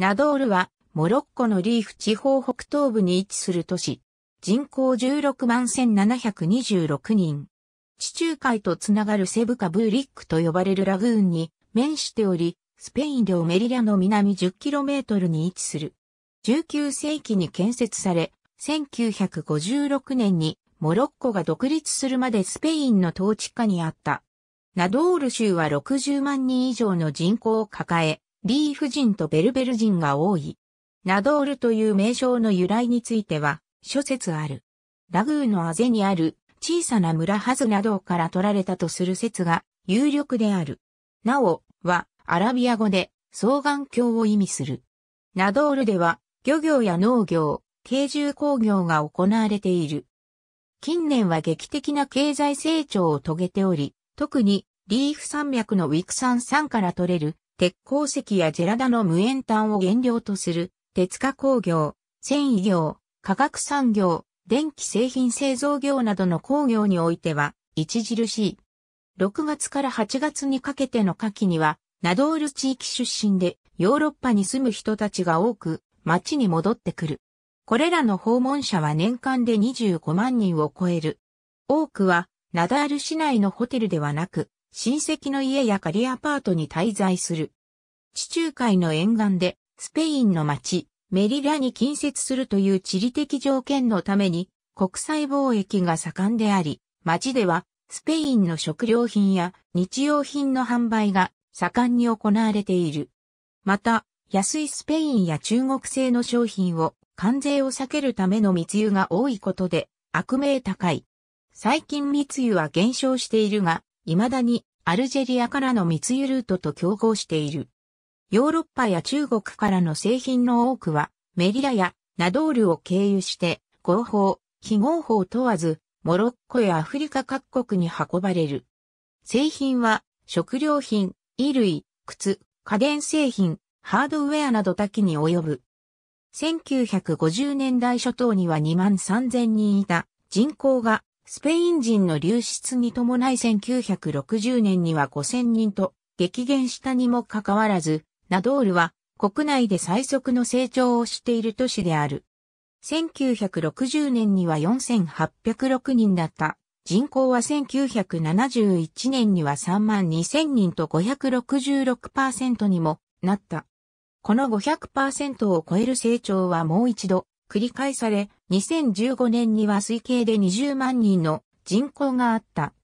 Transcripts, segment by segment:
ナドールは、モロッコのリーフ地方北東部に位置する都市。人口16万1726人。地中海とつながるセブカブーリックと呼ばれるラグーンに面しており、スペインオメリラの南 10km に位置する。19世紀に建設され、1956年にモロッコが独立するまでスペインの統治下にあった。ナドール州は60万人以上の人口を抱え、リーフ人とベルベル人が多い。ナドールという名称の由来については、諸説ある。ラグーのあぜにある小さな村はずなどから取られたとする説が有力である。なお、は、アラビア語で双眼鏡を意味する。ナドールでは、漁業や農業、軽重工業が行われている。近年は劇的な経済成長を遂げており、特にリーフ山脈のウィクサン山から取れる鉄鉱石やジェラダの無塩炭を原料とする鉄化工業、繊維業、化学産業、電気製品製造業などの工業においては著しい。6月から8月にかけての夏季にはナドール地域出身でヨーロッパに住む人たちが多く町に戻ってくる。これらの訪問者は年間で25万人を超える。多くはナダール市内のホテルではなく、親戚の家や仮アパートに滞在する。地中海の沿岸で、スペインの町、メリラに近接するという地理的条件のために、国際貿易が盛んであり、町では、スペインの食料品や日用品の販売が盛んに行われている。また、安いスペインや中国製の商品を関税を避けるための密輸が多いことで悪名高い。最近密輸は減少しているが、未だにアルジェリアからの密輸ルートと競合している。ヨーロッパや中国からの製品の多くは、メリラやナドールを経由して、合法、非合法問わず、モロッコやアフリカ各国に運ばれる。製品は、食料品、衣類、靴、家電製品、ハードウェアなど多岐に及ぶ。1950年代初頭には2万3000人いた人口がスペイン人の流出に伴い1960年には5000人と激減したにもかかわらず、ナドールは国内で最速の成長をしている都市である。1960年には4806人だった人口は1971年には3万2000人と566%にもなった。この500%を超える成長はもう一度繰り返され、2015年には推計で20万人の人口があった。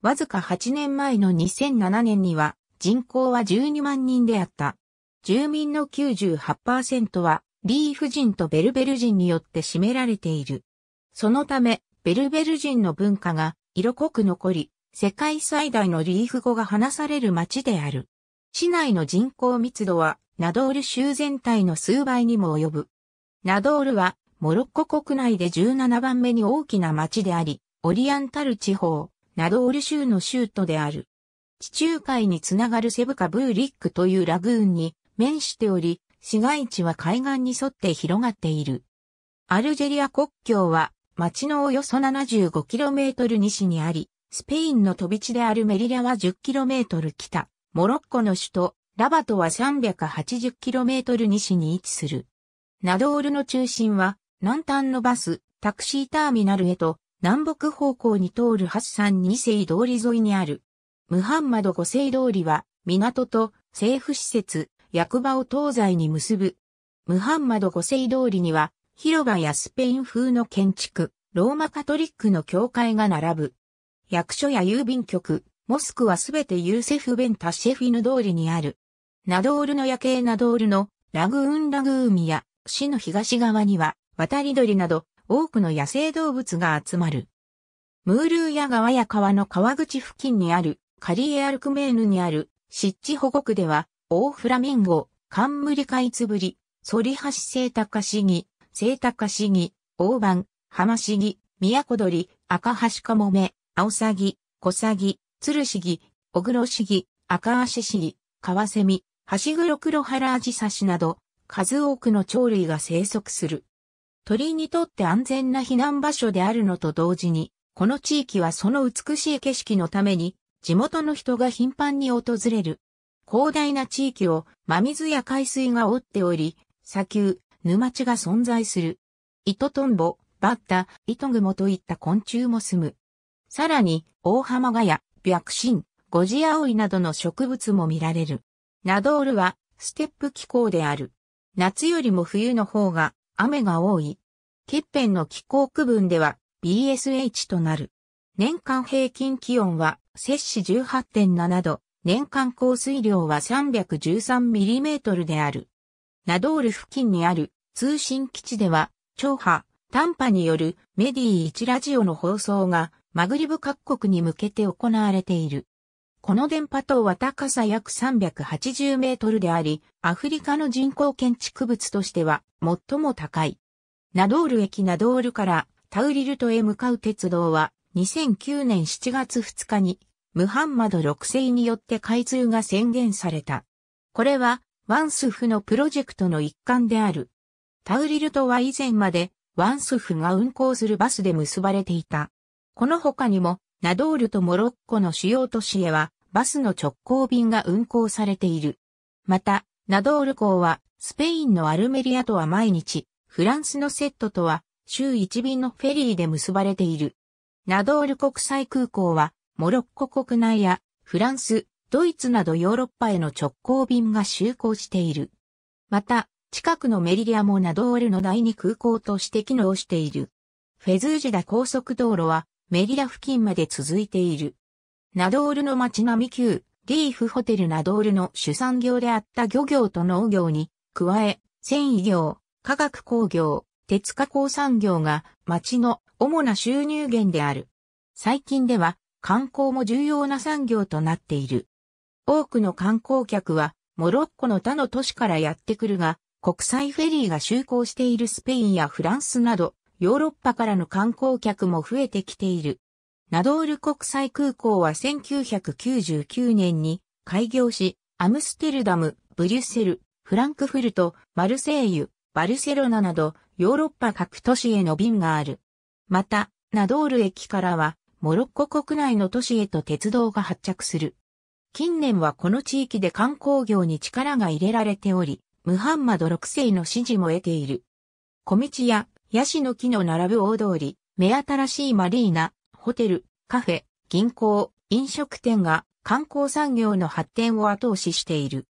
わずか8年前の2007年には人口は12万人であった。住民の98%はリーフ人とベルベル人によって占められている。そのため、ベルベル人の文化が色濃く残り、世界最大のリーフ語が話される町である。市内の人口密度は、ナドール州全体の数倍にも及ぶ。ナドールは、モロッコ国内で17番目に大きな町であり、オリアンタル地方、ナドール州の州都である。地中海につながるセブカブーリックというラグーンに面しており、市街地は海岸に沿って広がっている。アルジェリア国境は町のおよそ 75km 西にあり、スペインの飛び地であるメリラは 10km 北、モロッコの首都ラバトは 380km 西に位置する。ナドールの中心は、南端のバス、タクシーターミナルへと、南北方向に通るハッサン2世通り沿いにある。ムハンマド5世通りは、港と政府施設、役場を東西に結ぶ。ムハンマド5世通りには、広場やスペイン風の建築、ローマカトリックの教会が並ぶ。役所や郵便局、モスクはすべてユーセフ・ベンタ・シェフィヌ通りにある。ナドールの夜景ナドールのラグーン・ラグーミや市の東側には、渡り鳥など多くの野生動物が集まる。ムールーヤ川や川の川口付近にあるカリエアルクメーヌにある湿地保護区では、オオフラミンゴ、カンムリカイツブリ、ソリハシセイタカシギ、セイタカシギ、オオバン、ハマシギ、ミヤコドリ、アカハシカモメ、アオサギ、コサギ、ツルシギ、オグロシギ、アカアシシギ、カワセミ、ハシグロクロハラアジサシなど、数多くの鳥類が生息する。鳥にとって安全な避難場所であるのと同時に、この地域はその美しい景色のために、地元の人が頻繁に訪れる。広大な地域を真水や海水が覆っており、砂丘、沼地が存在する。糸トンボ、バッタ、糸雲といった昆虫も住む。さらに、大浜ガヤ、白神、ゴジアオイなどの植物も見られる。ナドールは、ステップ気候である。夏よりも冬の方が雨が多い。欠片の気候区分では BSH となる。年間平均気温は摂氏18.7度、年間降水量は 313mm である。ナドール付近にある通信基地では、超波、短波によるメディー1ラジオの放送がマグリブ各国に向けて行われている。この電波塔は高さ約380メートルであり、アフリカの人工建築物としては最も高い。ナドール駅ナドールからタウリルトへ向かう鉄道は2009年7月2日にムハンマド6世によって開通が宣言された。これはワンスフのプロジェクトの一環である。タウリルトは以前までワンスフが運行するバスで結ばれていた。この他にもナドールとモロッコの主要都市へはバスの直行便が運行されている。また、ナドール港はスペインのアルメリアとは毎日、フランスのセットとは週1便のフェリーで結ばれている。ナドール国際空港はモロッコ国内やフランス、ドイツなどヨーロッパへの直行便が就航している。また、近くのメリリアもナドールの第二空港として機能している。フェズージダ高速道路はメリラ付近まで続いている。ナドールの街並み級、リーフホテルナドールの主産業であった漁業と農業に、加え、繊維業、化学工業、鉄加工産業が町の主な収入源である。最近では観光も重要な産業となっている。多くの観光客はモロッコの他の都市からやってくるが、国際フェリーが就航しているスペインやフランスなどヨーロッパからの観光客も増えてきている。ナドール国際空港は1999年に開業し、アムステルダム、ブリュッセル、フランクフルト、マルセイユ、バルセロナなどヨーロッパ各都市への便がある。また、ナドール駅からはモロッコ国内の都市へと鉄道が発着する。近年はこの地域で観光業に力が入れられており、ムハンマド6世の支持も得ている。小道やヤシの木の並ぶ大通り、目新しいマリーナ、ホテル、カフェ、銀行、飲食店が観光産業の発展を後押ししている。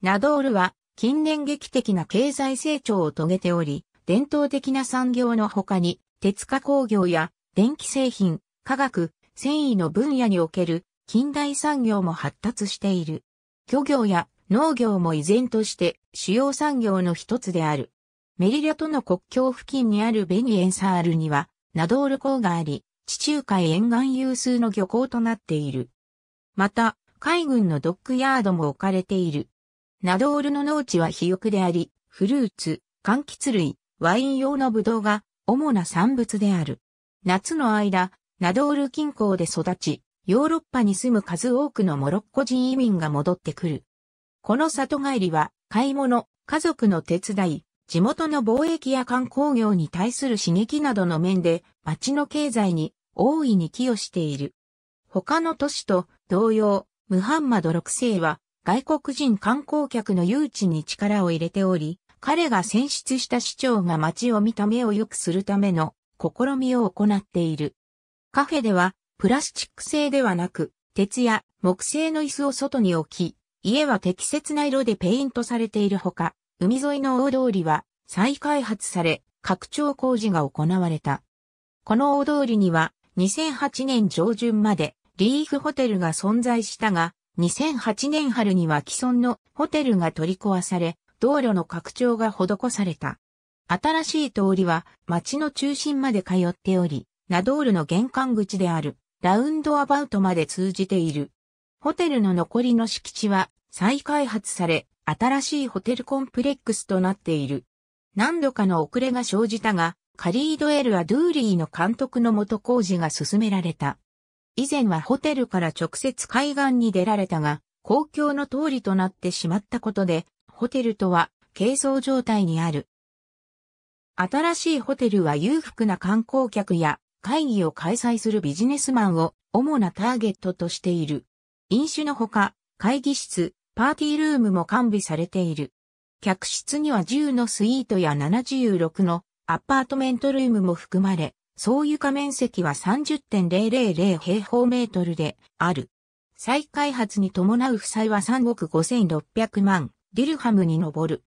ナドールは近年劇的な経済成長を遂げており、伝統的な産業の他に、鉄化工業や電気製品、化学、繊維の分野における近代産業も発達している。漁業や農業も依然として主要産業の一つである。メリラとの国境付近にあるベニエンサールには、ナドール港があり、地中海沿岸有数の漁港となっている。また、海軍のドックヤードも置かれている。ナドールの農地は肥沃であり、フルーツ、柑橘類、ワイン用のブドウが主な産物である。夏の間、ナドール近郊で育ち、ヨーロッパに住む数多くのモロッコ人移民が戻ってくる。この里帰りは、買い物、家族の手伝い、地元の貿易や観光業に対する刺激などの面で町の経済に大いに寄与している。他の都市と同様、ムハンマド6世は外国人観光客の誘致に力を入れており、彼が選出した市長が町を見た目を良くするための試みを行っている。カフェではプラスチック製ではなく、鉄や木製の椅子を外に置き、家は適切な色でペイントされているほか、海沿いの大通りは再開発され、拡張工事が行われた。この大通りには2008年上旬までリーフホテルが存在したが、2008年春には既存のホテルが取り壊され、道路の拡張が施された。新しい通りは街の中心まで通っており、ナドールの玄関口であるラウンドアバウトまで通じている。ホテルの残りの敷地は再開発され、新しいホテルコンプレックスとなっている。何度かの遅れが生じたが、カリード・エル・アドゥーリーの監督の元工事が進められた。以前はホテルから直接海岸に出られたが、公共の通りとなってしまったことで、ホテルとは、軽装状態にある。新しいホテルは裕福な観光客や会議を開催するビジネスマンを主なターゲットとしている。飲酒のほか、会議室、パーティールームも完備されている。客室には10のスイートや76のアパートメントルームも含まれ、総床面積は30.000平方メートルである。再開発に伴う負債は3億5600万ディルハムに上る。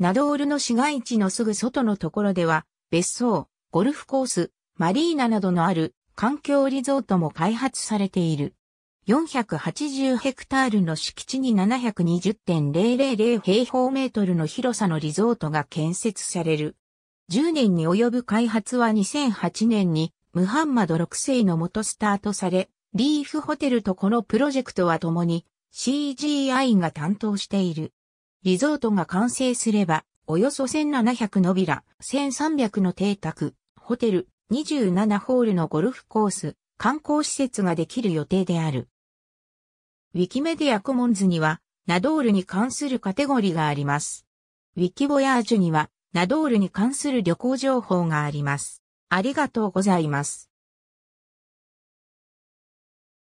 ナドールの市街地のすぐ外のところでは、別荘、ゴルフコース、マリーナなどのある環境リゾートも開発されている。480ヘクタールの敷地に720.000平方メートルの広さのリゾートが建設される。10年に及ぶ開発は2008年にムハンマド6世のもとスタートされ、リーフホテルとこのプロジェクトは共に CGI が担当している。リゾートが完成すれば、およそ1700のビラ、1300の邸宅、ホテル、27ホールのゴルフコース、観光施設ができる予定である。ウィキメディアコモンズには、ナドールに関するカテゴリがあります。ウィキボヤージュには、ナドールに関する旅行情報があります。ありがとうございます。